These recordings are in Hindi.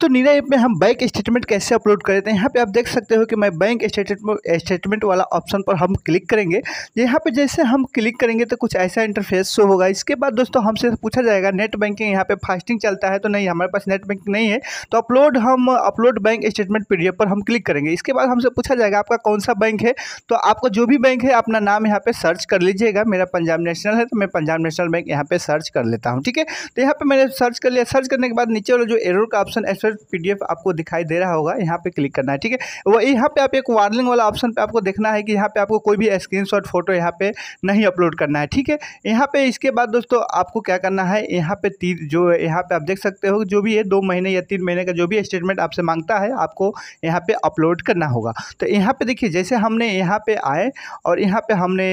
तो नीरा ऐप में हम बैंक स्टेटमेंट कैसे अपलोड करें तो यहाँ पे आप देख सकते हो कि मैं बैंक स्टेटमेंट स्टेटमेंट वाला ऑप्शन पर हम क्लिक करेंगे यहाँ पे जैसे हम क्लिक करेंगे तो कुछ ऐसा इंटरफेस शो होगा इसके बाद दोस्तों हमसे पूछा जाएगा नेट बैंकिंग यहाँ पे फास्टिंग चलता है तो नहीं हमारे पास नेट बैंकिंग नहीं है तो अपलोड हम अपलोड बैंक स्टेटमेंट पी पर हम क्लिक करेंगे इसके बाद हमसे पूछा जाएगा आपका कौन सा बैंक है तो आपको जो भी बैंक है अपना नाम यहाँ पर सर्च कर लीजिएगा मेरा पंजाब नेशनल है तो मैं पंजाब नेशनल बैंक यहाँ पर सर्च कर लेता हूँ ठीक है तो यहाँ पर मैंने सर्च कर लिया सर्च करने के बाद नीचे वाला जो एरो का ऑप्शन सर पीडीएफ आपको दिखाई दे रहा होगा यहाँ पे क्लिक करना है ठीक है वो यहाँ पे आप एक वार्निंग वाला ऑप्शन पे आपको देखना है कि यहाँ पे आपको कोई भी स्क्रीनशॉट फोटो यहाँ पे नहीं अपलोड करना है ठीक है यहाँ पे इसके बाद दोस्तों आपको क्या करना है यहाँ पे तीन जो यहाँ पे आप देख सकते हो जो भी ये दो महीने या तीन महीने का जो भी स्टेटमेंट आपसे मांगता है आपको यहाँ पे अपलोड करना होगा तो यहाँ पे देखिए जैसे हमने यहाँ पे आए और यहाँ पे हमने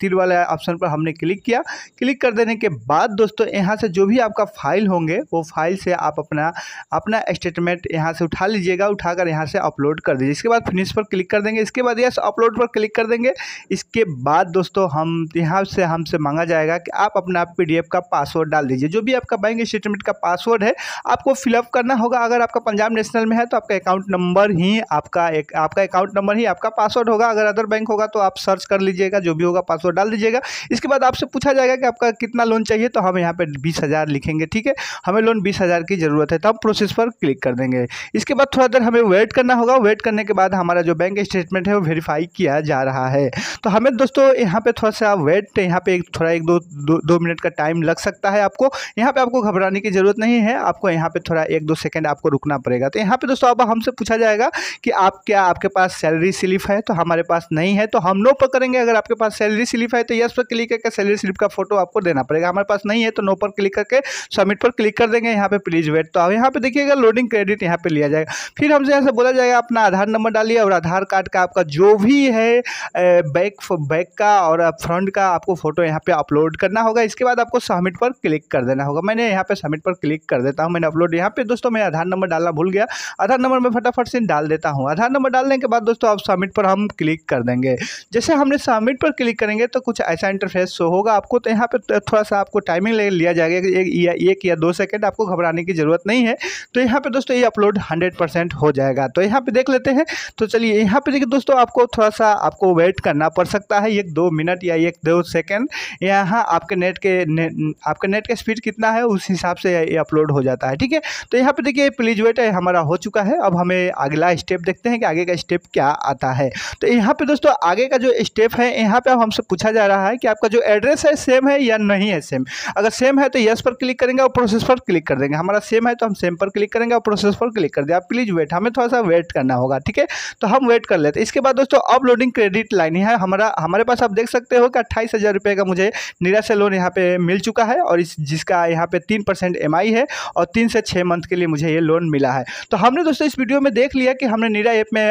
तीर वाला ऑप्शन पर हमने क्लिक किया क्लिक कर देने के बाद दोस्तों यहाँ से जो भी आपका फाइल होंगे वो फाइल से आप अपना अपना स्टेटमेंट यहाँ से उठा लीजिएगा उठाकर यहाँ से अपलोड कर दीजिए इसके बाद फिनिश पर क्लिक कर देंगे इसके बाद यस अपलोड पर क्लिक कर देंगे इसके बाद दोस्तों हम यहाँ से हमसे मांगा जाएगा कि आप अपना पी का पासवर्ड डाल दीजिए जो भी आपका बैंक स्टेटमेंट का पासवर्ड है आपको फिलअप करना होगा अगर आपका पंजाब नेशनल में है तो आपका अकाउंट नंबर ही आपका एक आपका अकाउंट नंबर ही आपका पासवर्ड होगा अगर अदर बैंक होगा तो आप सर्च कर लीजिएगा जो भी होगा पासवर्ड डाल दीजिएगा इसके बाद आपसे पूछा जाएगा कि आपका कितना लोन चाहिए तो हम यहाँ पर बीस लिखेंगे ठीक है हमें लोन बीस की ज़रूरत है तो हम प्रोसेस इस पर क्लिक कर देंगे इसके बाद थोड़ा देर हमें वेट करना होगा वेट करने के बाद हमारा जो बैंक स्टेटमेंट है वो वेरीफाई किया जा रहा है तो हमें दोस्तों यहाँ पर थोड़ा सा वेट यहाँ पे एक थोड़ा एक दो दो, मिनट का टाइम लग सकता है आपको यहाँ पे आपको घबराने की ज़रूरत नहीं है आपको यहाँ पे थोड़ा एक दो सेकेंड आपको रुकना पड़ेगा तो यहाँ पे दोस्तों अब हमसे पूछा जाएगा कि आप क्या आपके पास सैलरी स्लिप है तो हमारे पास नहीं है तो हम नो पर करेंगे अगर आपके पास सैलरी स्लिप है तो यस पर क्लिक करके सैलरी स्लिप का फोटो आपको देना पड़ेगा हमारे पास नहीं है तो नो पर क्लिक करके सबमिट पर क्लिक कर देंगे यहाँ पे प्लीज वेट तो यहाँ पे देखिएगा लोडिंग क्रेडिट यहाँ पे लिया जाएगा फिर हमसे यहाँ से बोला जाएगा अपना आधार नंबर डालिए और आधार कार्ड का आपका जो भी है बैक बैक का और फ्रंट का आपको फोटो यहाँ पे अपलोड करना होगा इसके बाद आपको सबमिट पर क्लिक कर देना होगा मैंने यहाँ पे सबमिट पर क्लिक कर देता हूँ मैंने अपलोड यहाँ पे दोस्तों मैं आधार नंबर डालना भूल गया आधार नंबर मैं फटाफट से डाल देता हूँ आधार नंबर डालने के बाद दोस्तों आप सबमिट पर हम क्लिक कर देंगे जैसे हमने सबमिट पर क्लिक करेंगे तो कुछ ऐसा इंटरफेस होगा आपको तो यहाँ पर थोड़ा सा आपको टाइमिंग लिया जाएगा एक या दो सेकेंड आपको घबराने की ज़रूरत नहीं है तो यहाँ पे दोस्तों ये अपलोड हंड्रेड परसेंट हो जाएगा तो यहाँ पे देख लेते हैं तो चलिए यहाँ पे देखिए दोस्तों आपको थोड़ा सा आपको वेट करना पड़ सकता है एक दो मिनट या एक दो सेकेंड यहाँ आपके नेट के ने, आपके नेट का स्पीड कितना है उस हिसाब से ये अपलोड हो जाता है ठीक है तो यहाँ पर देखिए प्लीज वेट हमारा हो चुका है अब हमें अगला स्टेप देखते हैं कि आगे का स्टेप क्या आता है तो यहाँ पर दोस्तों आगे का जो स्टेप है यहाँ अब हमसे पूछा जा रहा है कि आपका जो एड्रेस है सेम है या नहीं है सेम अगर सेम है तो यस पर क्लिक करेंगे और प्रोसेस पर क्लिक कर देंगे हमारा सेम है तो हम सेम पर क्लिक करेंगे और प्रोसेस पर क्लिक कर दिया आप प्लीज़ वेट हमें थोड़ा सा वेट करना होगा ठीक है तो हम वेट कर लेते हैं इसके बाद दोस्तों अपलोडिंग क्रेडिट लाइन है हमारा हमारे पास आप देख सकते हो कि अट्ठाईस हज़ार रुपये का मुझे निरा से लोन यहाँ पे मिल चुका है और इस जिसका यहाँ पे तीन परसेंट एम है और तीन से छः मंथ के लिए मुझे ये लोन मिला है तो हमने दोस्तों इस वीडियो में देख लिया कि हमने निरा ऐप में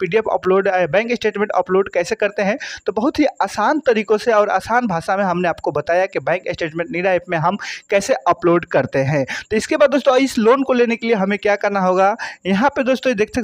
पी अपलोड बैंक स्टेटमेंट अपलोड कैसे करते हैं तो बहुत ही आसान तरीक़ों से और आसान भाषा में हमने आपको बताया कि बैंक स्टेटमेंट निरा ऐप में हम कैसे अपलोड करते हैं तो इसके बाद दोस्तों इस लोन को लेने देने के लिए हमें क्या करना होगा यहाँ पे दोस्तों देख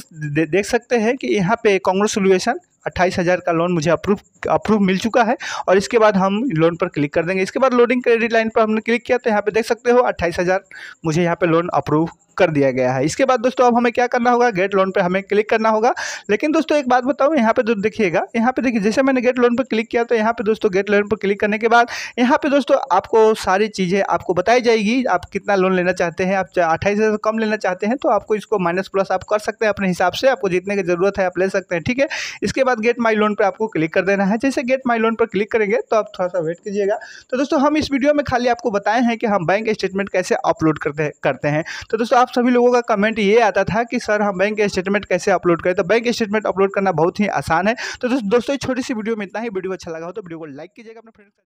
देख सकते हैं कि यहाँ पे कांग्रेस सोल्यूशन अट्ठाईस हज़ार का लोन मुझे अप्रूव अप्रूव मिल चुका है और इसके बाद हम लोन पर क्लिक कर देंगे इसके बाद लोडिंग क्रेडिट लाइन पर हमने क्लिक किया तो यहाँ पे देख सकते हो अट्ठाईस हज़ार मुझे यहाँ पे लोन अप्रूव कर दिया गया है इसके बाद दोस्तों अब हमें क्या करना होगा गेट लोन पर हमें क्लिक करना होगा लेकिन दोस्तों एक बात बताऊँ यहाँ पे जो देखिएगा यहाँ पे देखिए जैसे मैंने गेट लोन पर क्लिक किया तो यहाँ पे दोस्तों गेट लोन पर क्लिक करने के बाद यहाँ पे दोस्तों आपको सारी चीज़ें आपको बताई जाएगी आप कितना लोन लेना चाहते हैं आप अट्ठाईस हज़ार कम लेना चाहते हैं तो आपको इसको माइनस प्लस आप कर सकते हैं अपने हिसाब से आपको जितने की ज़रूरत है आप ले सकते हैं ठीक है इसके बाद बाद गेट माई लोन पर आपको क्लिक कर देना है जैसे गेट माई लोन पर क्लिक करेंगे तो आप थोड़ा सा वेट कीजिएगा तो दोस्तों हम इस वीडियो में खाली आपको बताए हैं कि हम बैंक स्टेटमेंट कैसे अपलोड करते करते हैं तो दोस्तों आप सभी लोगों का कमेंट ये आता था कि सर हम बैंक स्टेटमेंट कैसे अपलोड करें तो बैंक स्टेटमेंट अपलोड करना बहुत ही आसान है तो दोस्तों छोटी सी वीडियो में इतना ही वीडियो अच्छा लगा हो तो वीडियो को लाइक कीजिएगा अपने फ्रेंड्स